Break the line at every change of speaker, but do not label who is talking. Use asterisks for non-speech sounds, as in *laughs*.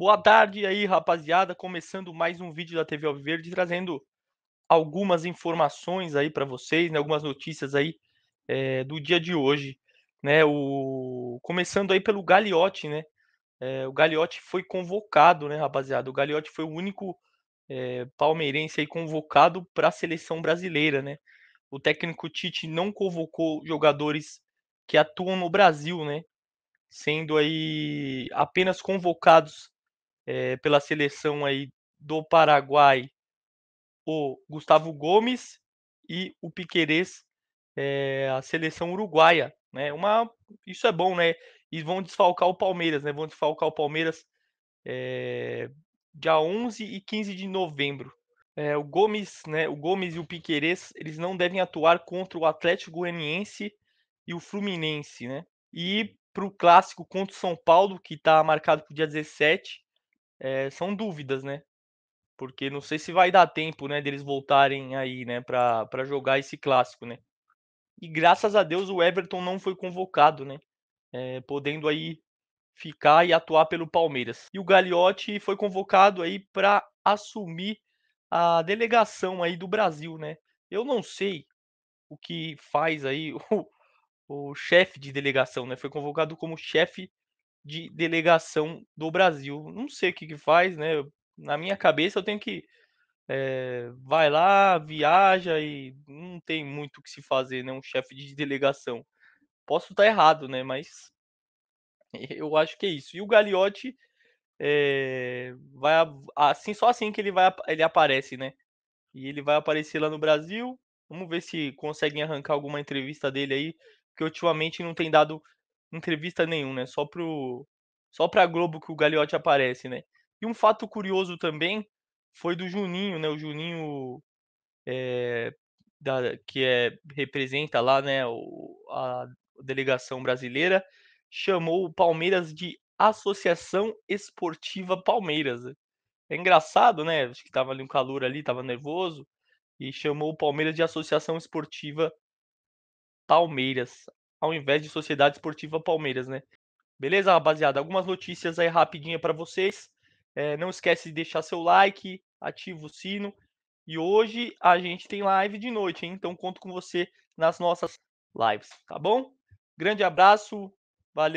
Boa tarde aí, rapaziada. Começando mais um vídeo da TV Alviverde, trazendo algumas informações aí para vocês, né? algumas notícias aí é, do dia de hoje. Né? O... Começando aí pelo Gagliotti, né? É, o Gagliotti foi convocado, né, rapaziada? O Gagliotti foi o único é, palmeirense aí convocado para a seleção brasileira, né? O técnico Tite não convocou jogadores que atuam no Brasil, né? Sendo aí apenas convocados é, pela seleção aí do Paraguai o Gustavo Gomes e o Piquerez, é, a seleção uruguaia, né? Uma, isso é bom, né? E vão desfalcar o Palmeiras, né? Vão desfalcar o Palmeiras é, dia 11 e 15 de novembro. É, o Gomes, né? O Gomes e o Piquerez, eles não devem atuar contra o Atlético Goianiense e o Fluminense, né? E para o clássico contra o São Paulo, que está marcado para o dia 17, é, são dúvidas, né? Porque não sei se vai dar tempo, né, deles voltarem aí, né, para jogar esse clássico, né? E graças a Deus o Everton não foi convocado, né? É, podendo aí ficar e atuar pelo Palmeiras. E o Gagliotti foi convocado aí para assumir a delegação aí do Brasil, né? Eu não sei o que faz aí *laughs* o, o chefe de delegação, né? Foi convocado como chefe de delegação do Brasil. Não sei o que, que faz, né? Na minha cabeça eu tenho que é, vai lá, viaja e não tem muito o que se fazer, né? Um chefe de delegação. Posso estar errado, né? Mas *laughs* eu acho que é isso. E o Gagliotti é, vai assim, só assim que ele vai ele aparece, né? E ele vai aparecer lá no Brasil. Vamos ver se conseguem arrancar alguma entrevista dele aí, que ultimamente não tem dado entrevista nenhum, né? Só pro só pra Globo que o Gagliotti aparece, né? E um fato curioso também foi do Juninho, né? O Juninho é, da, que é, representa lá, né, o, a delegação brasileira, chamou o Palmeiras de Associação Esportiva Palmeiras. É engraçado, né? Acho que tava ali um calor ali, tava nervoso e chamou o Palmeiras de Associação Esportiva Palmeiras ao invés de Sociedade Esportiva Palmeiras, né? Beleza, rapaziada? Algumas notícias aí rapidinha para vocês. É, não esquece de deixar seu like, ativa o sino. E hoje a gente tem live de noite, hein? Então conto com você nas nossas lives, tá bom? Grande abraço, valeu!